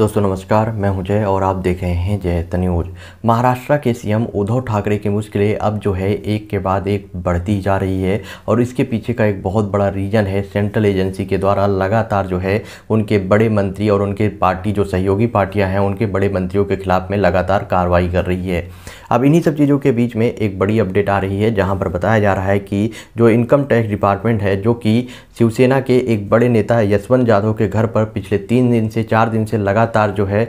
दोस्तों नमस्कार मैं हूं जय और आप देख रहे हैं जय न्यूज महाराष्ट्र के सीएम उद्धव ठाकरे की मुश्किलें अब जो है एक के बाद एक बढ़ती जा रही है और इसके पीछे का एक बहुत बड़ा रीजन है सेंट्रल एजेंसी के द्वारा लगातार जो है उनके बड़े मंत्री और उनके पार्टी जो सहयोगी पार्टियाँ हैं उनके बड़े मंत्रियों के खिलाफ में लगातार कार्रवाई कर रही है अब इन्हीं सब चीज़ों के बीच में एक बड़ी अपडेट आ रही है जहाँ पर बताया जा रहा है कि जो इनकम टैक्स डिपार्टमेंट है जो कि शिवसेना के एक बड़े नेता यशवंत जाधव के घर पर पिछले तीन दिन से चार दिन से लगातार लगातार जो है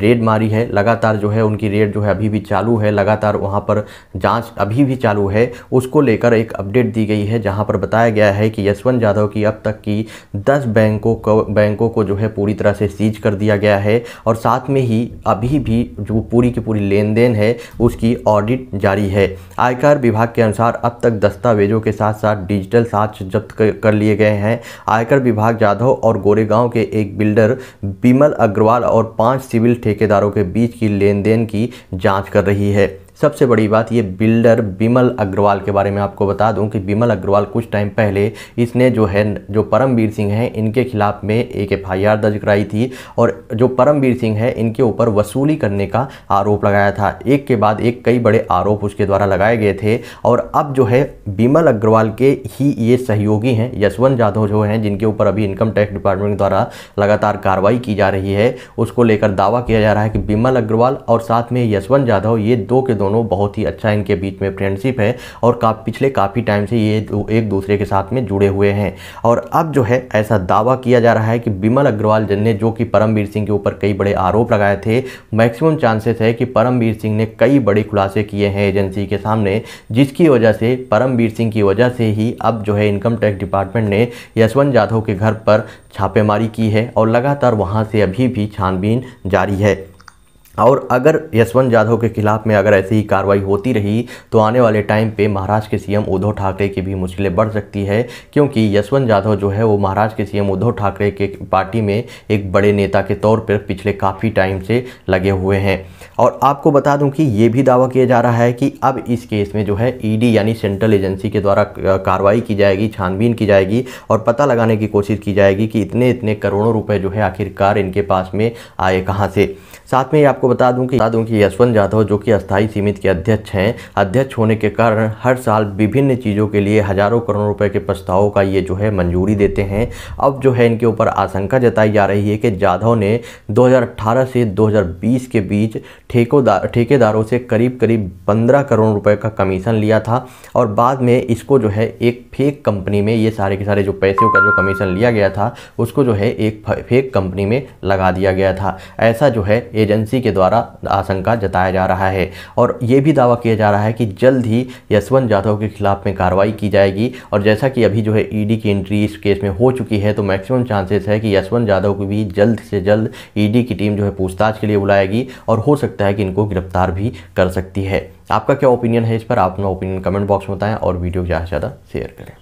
रेड मारी है लगातार जो है उनकी रेड जो है अभी भी चालू है लगातार वहाँ पर जाँच अभी भी चालू है उसको लेकर एक अपडेट दी गई है जहाँ पर बताया गया है कि यशवंत जाधव की अब तक की दस बैंकों को बैंकों को जो है पूरी तरह से सीज कर दिया गया है और साथ में ही अभी भी जो पूरी की पूरी लेन देन है उसकी ऑडिट जारी है आयकर विभाग के अनुसार अब तक दस्तावेजों के साथ साथ डिजिटल साक्ष जब्त कर लिए गए हैं आयकर विभाग जाधव और गोरेगांव के एक बिल्डर बिमल अग्र अग्रवाल और पांच सिविल ठेकेदारों के बीच की लेन देन की जांच कर रही है सबसे बड़ी बात ये बिल्डर बिमल अग्रवाल के बारे में आपको बता दूं कि बिमल अग्रवाल कुछ टाइम पहले इसने जो है जो परमवीर सिंह हैं इनके खिलाफ में एक एफ दर्ज कराई थी और जो परमवीर सिंह है इनके ऊपर वसूली करने का आरोप लगाया था एक के बाद एक कई बड़े आरोप उसके द्वारा लगाए गए थे और अब जो है बिमल अग्रवाल के ही ये सहयोगी हैं यशवंत जाधव जो हैं जिनके ऊपर अभी इनकम टैक्स डिपार्टमेंट द्वारा लगातार कार्रवाई की जा रही है उसको लेकर दावा किया जा रहा है कि बिमल अग्रवाल और साथ में यशवंत जाधव ये दो के दोनों दोनों बहुत ही अच्छा इनके बीच में फ्रेंडशिप है और का पिछले काफ़ी टाइम से ये एक दूसरे के साथ में जुड़े हुए हैं और अब जो है ऐसा दावा किया जा रहा है कि बिमल अग्रवाल जन ने जो कि परमवीर सिंह के ऊपर कई बड़े आरोप लगाए थे मैक्सिमम चांसेस है कि परमवीर सिंह ने कई बड़े खुलासे किए हैं एजेंसी के सामने जिसकी वजह से परमवीर सिंह की वजह से ही अब जो है इनकम टैक्स डिपार्टमेंट ने यशवंत जाधव के घर पर छापेमारी की है और लगातार वहां से अभी भी छानबीन जारी है और अगर यशवंत जाधव के खिलाफ में अगर ऐसी ही कार्रवाई होती रही तो आने वाले टाइम पे महाराष्ट्र के सीएम उद्धव ठाकरे की भी मुश्किलें बढ़ सकती है क्योंकि यशवंत जाधव जो है वो महाराष्ट्र के सीएम उद्धव ठाकरे के पार्टी में एक बड़े नेता के तौर पर पिछले काफ़ी टाइम से लगे हुए हैं और आपको बता दूं कि ये भी दावा किया जा रहा है कि अब इस केस में जो है ईडी e यानी सेंट्रल एजेंसी के द्वारा कार्रवाई की जाएगी छानबीन की जाएगी और पता लगाने की कोशिश की जाएगी कि इतने इतने करोड़ों रुपए जो है आखिरकार इनके पास में आए कहाँ से साथ में आप आपको बता दूं कि बता दूं कि यशवंत जाधव जो कि अस्थायी समिति के अध्यक्ष हैं अध्यक्ष होने के कारण हर साल विभिन्न चीज़ों के लिए हजारों करोड़ रुपए के प्रस्तावों का ये जो है मंजूरी देते हैं अब जो है इनके ऊपर आशंका जताई जा रही है कि जाधव ने दो से दो के बीच ठेकोदार ठेकेदारों से करीब करीब पंद्रह करोड़ रुपए का कमीशन लिया था और बाद में इसको जो है एक फेक कंपनी में ये सारे के सारे जो पैसे का जो कमीशन लिया गया था उसको जो है एक फेक कंपनी में लगा दिया गया था ऐसा जो है एजेंसी के के द्वारा आशंका जताया जा रहा है और ये भी दावा किया जा रहा है कि जल्द ही यशवंत जाधव के खिलाफ में कार्रवाई की जाएगी और जैसा कि अभी जो है ईडी की एंट्री इस केस में हो चुकी है तो मैक्सिमम चांसेस है कि यशवंत जाधव को भी जल्द से जल्द ईडी की टीम जो है पूछताछ के लिए बुलाएगी और हो सकता है कि इनको गिरफ्तार भी कर सकती है आपका क्या ओपिनियन है इस पर आप अपना ओपिनियन कमेंट बॉक्स में बताएं और वीडियो ज़्यादा से ज़्यादा शेयर करें